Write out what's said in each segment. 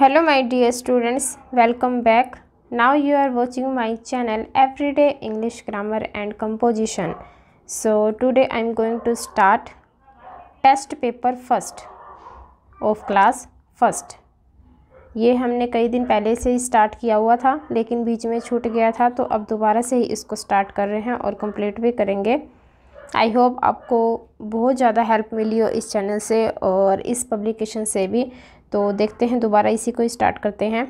hello my dear students welcome back now you are watching my channel everyday English grammar and composition so today I am going to start test paper first of class first ये हमने कई दिन पहले से ही start किया हुआ था लेकिन बीच में छूट गया था तो अब दोबारा से ही इसको स्टार्ट कर रहे हैं और कम्प्लीट भी करेंगे आई होप आपको बहुत ज़्यादा हेल्प मिली हो इस चैनल से और इस पब्लिकेशन से भी तो देखते हैं दोबारा इसी को स्टार्ट करते हैं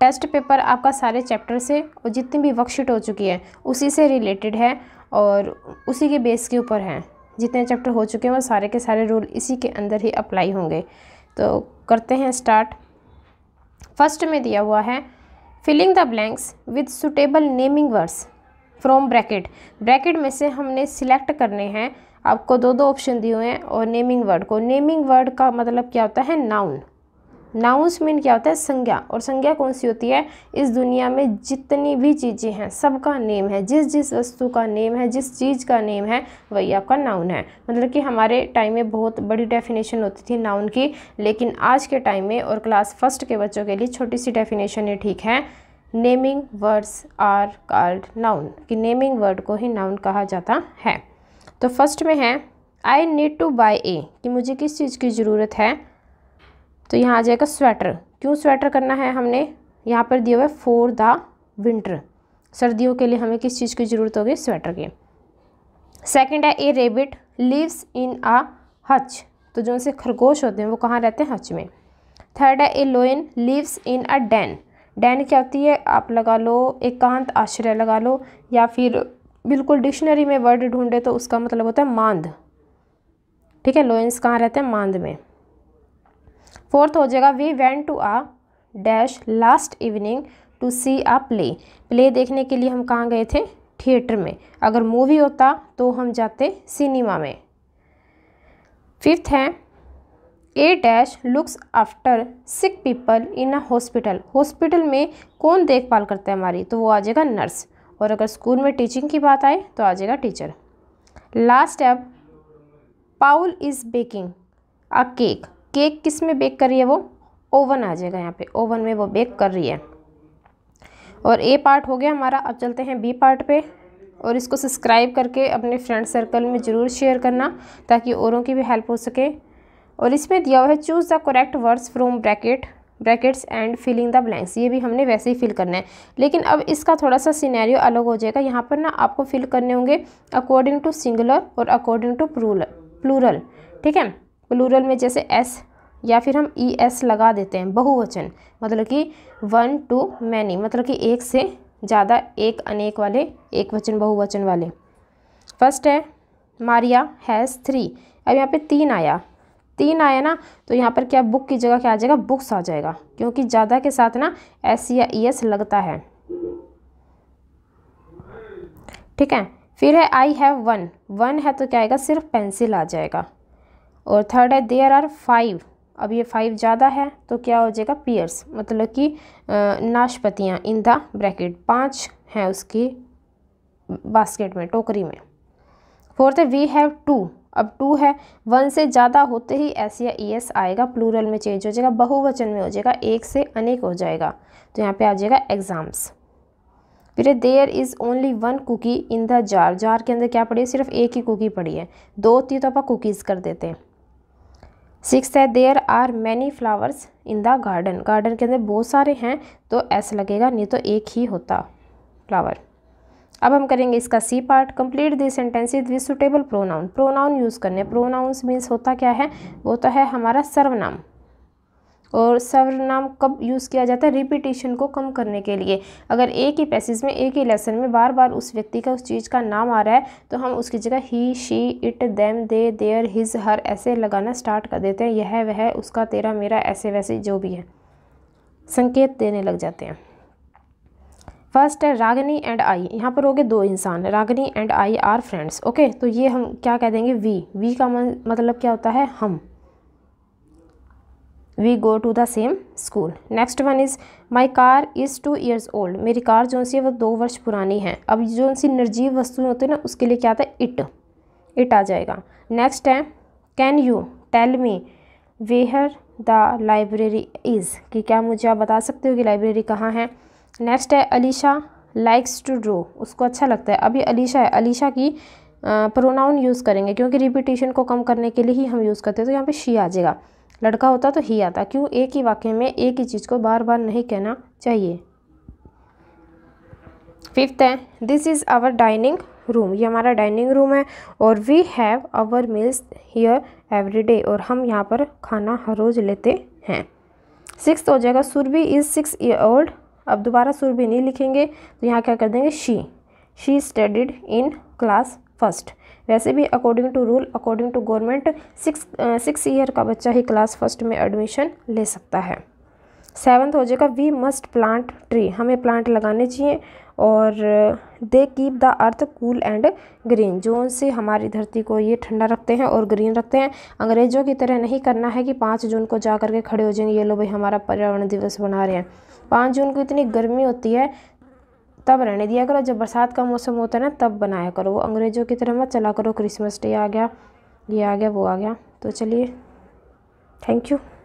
टेस्ट पेपर आपका सारे चैप्टर से और जितनी भी वर्कशीट हो चुकी है उसी से रिलेटेड है और उसी के बेस के ऊपर है जितने चैप्टर हो चुके हैं वो सारे के सारे रूल इसी के अंदर ही अप्लाई होंगे तो करते हैं स्टार्ट फर्स्ट में दिया हुआ है filling the blanks with suitable naming words from bracket bracket में से हमने सिलेक्ट करने हैं आपको दो दो ऑप्शन दिए हुए हैं और नेमिंग वर्ड को नेमिंग वर्ड का मतलब क्या होता है नाउन नाउन्स मीन क्या होता है संज्ञा और संज्ञा कौन सी होती है इस दुनिया में जितनी भी चीज़ें हैं सबका नेम है जिस जिस वस्तु का नेम है जिस चीज़ का नेम है वही आपका नाउन है मतलब कि हमारे टाइम में बहुत बड़ी डेफिनेशन होती थी नाउन की लेकिन आज के टाइम में और क्लास फर्स्ट के बच्चों के लिए छोटी सी डेफिनेशन ही ठीक है naming words are called noun कि नेमिंग वर्ड को ही नाउन कहा जाता है तो फर्स्ट में है I need to buy a कि मुझे किस चीज़ की ज़रूरत है तो यहाँ आ जाएगा स्वेटर क्यों स्वेटर करना है हमने यहाँ पर दिया हुआ है फोर द विंटर सर्दियों के लिए हमें किस चीज़ की ज़रूरत होगी स्वेटर की सेकंड है a rabbit lives in a hutch तो जो उनसे खरगोश होते हैं वो कहाँ रहते हैं हच में थर्ड है a lion lives in a den den क्या होती है आप लगा लो एकांत आश्रय लगा लो या फिर बिल्कुल डिक्शनरी में वर्ड ढूंढे तो उसका मतलब होता है मांद ठीक है लोइंस कहाँ रहते हैं मांद में फोर्थ हो जाएगा we went to a dash last evening to see a play play देखने के लिए हम कहाँ गए थे थिएटर में अगर मूवी होता तो हम जाते सिनेमा में फिफ्थ है a dash looks after sick people in a hospital hospital में कौन देखभाल करता है हमारी तो वो आ जाएगा नर्स और अगर स्कूल में टीचिंग की बात आए तो आ जाएगा teacher last step Paul is baking a cake cake किस में बेक कर रही है वो ओवन आ जाएगा यहाँ पे ओवन में वो बेक कर रही है और ए पार्ट हो गया हमारा अब चलते हैं बी पार्ट पे और इसको सब्सक्राइब करके अपने फ्रेंड सर्कल में ज़रूर शेयर करना ताकि औरों की भी हेल्प हो सके और इसमें दिया हुआ है choose the correct words from bracket brackets and filling the blanks ये भी हमने वैसे ही फिल करना है लेकिन अब इसका थोड़ा सा सिनेरियो अलग हो जाएगा यहाँ पर ना आपको फिल करने होंगे अकॉर्डिंग टू सिंगुलर और अकॉर्डिंग टू प्लूरल ठीक है प्लूरल में जैसे एस या फिर हम ई एस लगा देते हैं बहुवचन मतलब कि वन टू मैनी मतलब कि एक से ज़्यादा एक अनेक वाले एक वचन बहुवचन वाले फर्स्ट है मारिया हैज़ थ्री अब यहाँ पे तीन आया तीन आया ना तो यहाँ पर क्या बुक की जगह क्या आ जाएगा बुक्स आ जाएगा क्योंकि ज़्यादा के साथ ना एस या ई e एस लगता है ठीक है फिर है आई हैव वन वन है तो क्या आएगा सिर्फ पेंसिल आ जाएगा और थर्ड है देयर आर फाइव अब ये फाइव ज़्यादा है तो क्या हो जाएगा पियर्स मतलब कि नाशपतियाँ इन द ब्रैकेट पाँच हैं उसकी बास्केट में टोकरी में फोर्थ है वी हैव टू अब टू है वन से ज़्यादा होते ही एस या ई e एस आएगा प्लूरल में चेंज हो जाएगा बहुवचन में हो जाएगा एक से अनेक हो जाएगा तो यहाँ पे आ जाएगा एग्ज़ाम्स फिर there is only one cookie in the jar jar के अंदर क्या पड़ी है सिर्फ एक ही कुकी पड़ी है दो होती तो आप कुकीज़ कर देते हैं सिक्स है there are many flowers in the garden garden के अंदर बहुत सारे हैं तो ऐसा लगेगा नहीं तो एक ही होता फ्लावर अब हम करेंगे इसका C part complete this sentence with suitable pronoun pronoun use करने प्रोनाउंस मीन्स होता क्या है वो तो है हमारा सर्वनाम और सर्वनाम कब यूज़ किया जाता है रिपीटेशन को कम करने के लिए अगर एक ही पैसेज में एक ही लेसन में बार बार उस व्यक्ति का उस चीज़ का नाम आ रहा है तो हम उसकी जगह ही she it them they there his her ऐसे लगाना स्टार्ट कर देते हैं यह वह उसका तेरा मेरा ऐसे वैसे जो भी है संकेत देने लग जाते हैं फर्स्ट है रागनी एंड आई यहाँ पर हो गए दो इंसान Ragini and I are friends okay तो ये हम क्या कह देंगे वी वी का मतलब क्या होता है हम we go to the same school next one is my car is two years old मेरी कार जो सी है वो दो वर्ष पुरानी है अब जो सी निर्जीव वस्तु होती है ना उसके लिए क्या आता है इट इट आ जाएगा नेक्स्ट है can you tell me where the library is कि क्या मुझे आप बता सकते हो कि लाइब्रेरी कहाँ है नेक्स्ट है अलीशा लाइक्स टू ड्रो उसको अच्छा लगता है अभी अलीशा है अलीशा की प्रोनाउन यूज़ करेंगे क्योंकि रिपीटेशन को कम करने के लिए ही हम यूज़ करते हैं तो यहाँ पे शी आ जाएगा लड़का होता तो ही आता क्यों एक ही वाक्य में एक ही चीज़ को बार बार नहीं कहना चाहिए फिफ्थ है this is our dining room ये हमारा डाइनिंग रूम है और we have our meals here every day और हम यहाँ पर खाना हर रोज़ लेते हैं सिक्स हो जाएगा Surabhi is six year old अब दोबारा सुर भी नहीं लिखेंगे तो यहाँ क्या कर देंगे she she studied in class first वैसे भी according to rule according to government six six year का बच्चा ही क्लास फर्स्ट में एडमिशन ले सकता है सेवन्थ हो जाएगा वी मस्ट प्लांट ट्री हमें प्लांट लगाने चाहिए और they keep the earth cool and green जो उनसे हमारी धरती को ये ठंडा रखते हैं और ग्रीन रखते हैं अंग्रेज़ों की तरह नहीं करना है कि पाँच जून को जा करके खड़े हो जाएंगे ये लोग भाई हमारा पर्यावरण दिवस बना रहे हैं पाँच जून को इतनी गर्मी होती है तब रहने दिया करो जब बरसात का मौसम होता है ना तब बनाया करो वो अंग्रेज़ों की तरह मत चला करो क्रिसमस डे आ गया ये आ गया वो आ गया तो चलिए थैंक यू